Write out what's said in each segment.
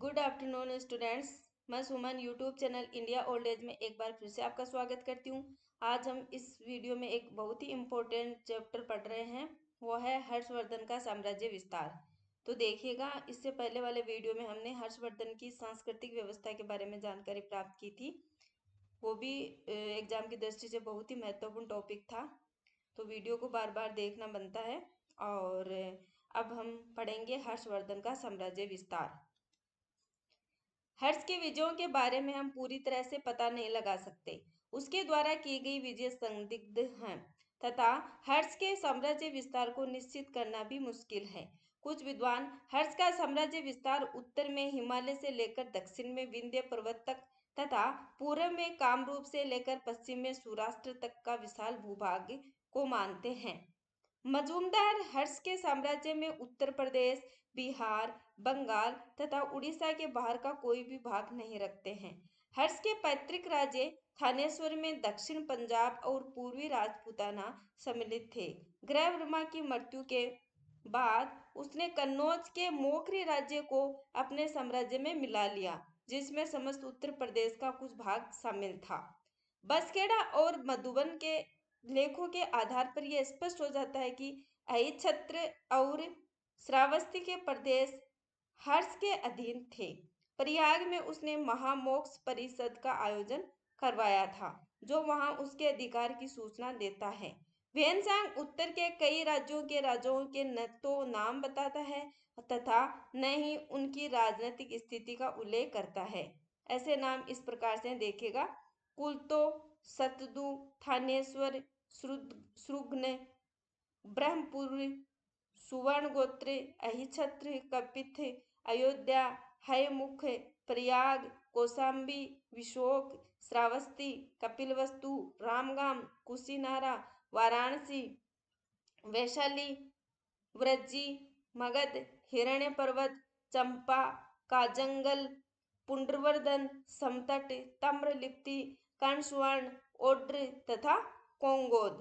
good afternoon students मैं Suman YouTube channel India old age में एक बार फिर से आपका स्वागत करती हूँ आज हम इस वीडियो में एक बहुत ही इम्पोर्टेंट चैप्टर पढ़ रहे हैं वो है हर्षवर्धन का साम्राज्य विस्तार तो देखिएगा इससे पहले वाले वीडियो में हमने हर्षवर्धन की सांस्कृतिक व्यवस्था के बारे में जानकारी प्राप्त की थी वो भी एग्जाम की दृष्टि से बहुत ही महत्वपूर्ण टॉपिक था तो वीडियो को बार बार देखना बनता है और अब हम पढ़ेंगे हर्षवर्धन का साम्राज्य विस्तार हर्ष के विजयों के बारे में हम पूरी तरह से पता नहीं लगा सकते उसके द्वारा की गई विजय संदिग्ध हैं तथा हर्ष के साम्राज्य विस्तार को निश्चित करना भी मुश्किल है कुछ विद्वान हर्ष का साम्राज्य विस्तार उत्तर में हिमालय से लेकर दक्षिण में विंध्य पर्वत तक तथा पूर्व में कामरूप से लेकर पश्चिम में सूराष्ट्र तक का विशाल भूभाग को मानते हैं मजूमदार हर्ष के साम्राज्य में उत्तर प्रदेश बिहार बंगाल तथा उड़ीसा के बाहर का कोई भी भाग नहीं रखते हैं हर्ष के पैतृक राज्य थानेश्वर में दक्षिण पंजाब और पूर्वी राजपूताना सम्मिलित थे ग्रह वर्मा की मृत्यु के बाद उसने कन्नौज के मोखरी राज्य को अपने साम्राज्य में मिला लिया जिसमें समस्त उत्तर प्रदेश का कुछ भाग शामिल था बसखेड़ा और मधुबन के लेखों के आधार पर यह स्पष्ट हो जाता है कि अहिच्छत्र और श्रावस्ती के प्रदेश हर्ष के अधीन थे प्रयाग में उसने महामोक्ष परिषद का आयोजन करवाया था जो वहां उसके अधिकार की सूचना देता है वेनसांग उत्तर के कई राज्यों के राजाओं के न तो नाम बताता है तथा न ही उनकी राजनीतिक स्थिति का उल्लेख करता है ऐसे नाम इस प्रकार से देखेगा कुल तो सतदु थानेश्वर सुघ्न ब्रह्मपुरी सुवर्ण गोत्र अहिछत्र कपिथ अयोध्या हयमुख प्रयाग कोसाम्बी विशोक श्रावस्ती कपिलवस्तु रामगाम कुशीनारा वाराणसी वैशाली व्रजी मगध हिरण्य पर्वत चंपा काजंगल जंगल समतट तम्रलिप्ति कंसवर्ण ओड्र तथा कोंगोद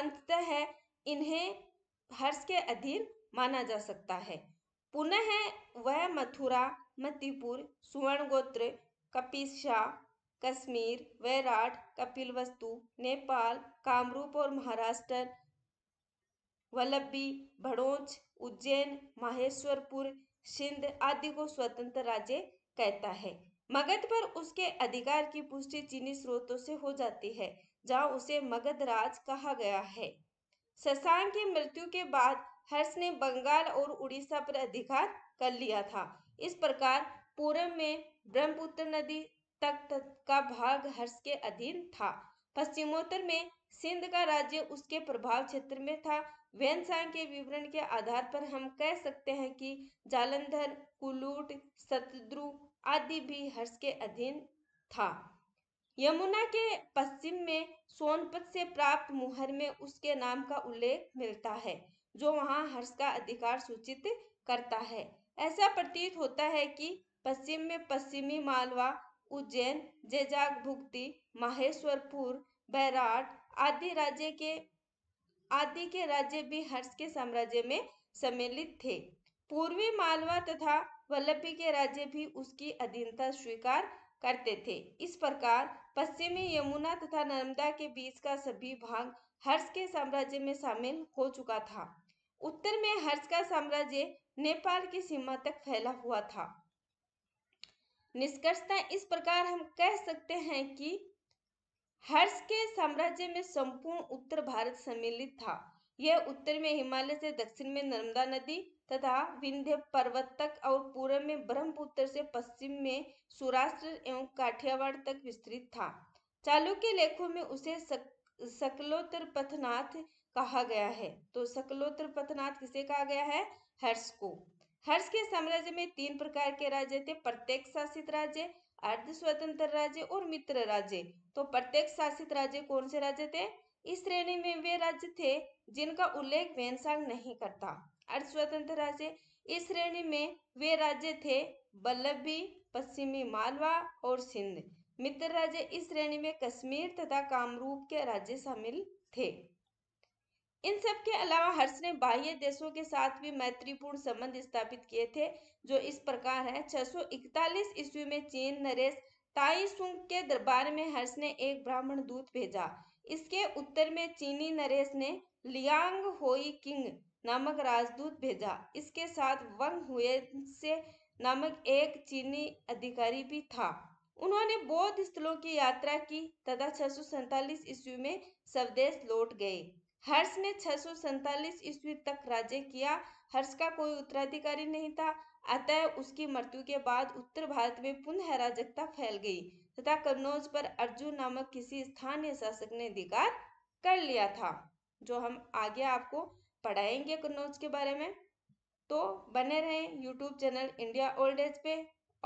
अंत है इन्हें हर्ष के अधीन माना जा सकता है पुनः वह मथुरा मतिपुर सुवर्ण गोत्र कपिशा कश्मीर वैराट कपिलवस्तु नेपाल कामरूप और महाराष्ट्र वल्लभी भड़ोच उज्जैन माहेश्वरपुर सिंध आदि को स्वतंत्र राज्य कहता है मगध पर उसके अधिकार की पुष्टि चीनी स्रोतों से हो जाती है जहां उसे राज कहा गया है ससान की मृत्यु के बाद हर्ष ने बंगाल और उड़ीसा पर अधिकार कर लिया था इस प्रकार पूर्व में ब्रह्मपुत्र नदी तक का भाग हर्ष के अधीन था पश्चिमोत्तर में सिंध का राज्य उसके प्रभाव क्षेत्र में था व्यंसांग के विवरण के आधार पर हम कह सकते हैं कि जालंधर कुलूट शत्रु आदि भी हर्ष के अधीन था यमुना के पश्चिम में सोनपत से प्राप्त मुहर में उसके नाम का उल्लेख मिलता है जो वहां हर्ष का अधिकार सूचित करता है ऐसा प्रतीत होता है कि पश्चिम में पश्चिमी मालवा उज्जैन जेजाग भुक्ति माहेश्वरपुर बैराट आदि राज्य के आदि के राज्य भी हर्ष के साम्राज्य में सम्मिलित थे पूर्वी मालवा तथा वल्लभी के राज्य भी उसकी अधीनता स्वीकार करते थे इस प्रकार पश्चिमी यमुना तथा नर्मदा के बीच का सभी भाग हर्ष के साम्राज्य में शामिल हो चुका था उत्तर में हर्ष का साम्राज्य नेपाल की सीमा तक फैला हुआ था निष्कर्षता इस प्रकार हम कह सकते हैं कि हर्ष के साम्राज्य में संपूर्ण उत्तर भारत सम्मिलित था यह उत्तर में हिमालय से दक्षिण में नर्मदा नदी तथा विंध्य पर्वत तक और पूर्व में ब्रह्मपुत्र से पश्चिम में सौराष्ट्र एवं काठियावाड़ तक विस्तृत था चालू के लेखों में उसे सकलोत्तर पथनाथ कहा गया है तो सकलोत्तर पथनाथ किसे कहा गया है हर्ष को हर्ष के साम्राज्य में तीन प्रकार के राज्य थे प्रत्येक शासित राज्य अर्ध स्वतंत्र राज्य और मित्र राज्य तो प्रत्येक शासित राज्य कौन से राज्य थे इस श्रेणी में वे राज्य थे जिनका उल्लेख वेनसांग नहीं करता अर्ध स्वतंत्र राज्य इस श्रेणी में वे राज्य थे बल्लभी पश्चिमी मालवा और सिंध मित्र राज्य इस श्रेणी में कश्मीर तथा कामरूप के राज्य शामिल थे इन सब के अलावा हर्ष ने बाह्य देशों के साथ भी मैत्रीपूर्ण संबंध स्थापित किए थे जो इस प्रकार है 641 ईस्वी में चीन नरेश ताई सुंग के दरबार में हर्ष ने एक ब्राह्मण दूत भेजा इसके उत्तर में चीनी नरेश ने लियांग होई किंग नामक राजदूत भेजा इसके साथ वंग हुए से नामक एक चीनी अधिकारी भी था उन्होंने बौद्ध स्थलों की यात्रा की तथा छह सौ सैतालीस ईस्वी में स्वदेश लौट गए हर्ष ने छह सौ सैतालीस ईस्वी तक राज्य किया हर्ष का कोई उत्तराधिकारी नहीं था अतः उसकी मृत्यु के बाद उत्तर भारत में पुनः अराजकता फैल गई तथा कन्नौज पर अर्जुन नामक किसी स्थानीय शासक ने अधिकार कर लिया था जो हम आगे आपको पढ़ाएंगे कन्नौज के बारे में तो बने रहें YouTube channel India old age पे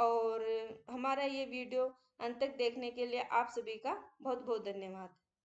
और हमारा ये वीडियो अंत तक देखने के लिए आप सभी का बहुत बहुत धन्यवाद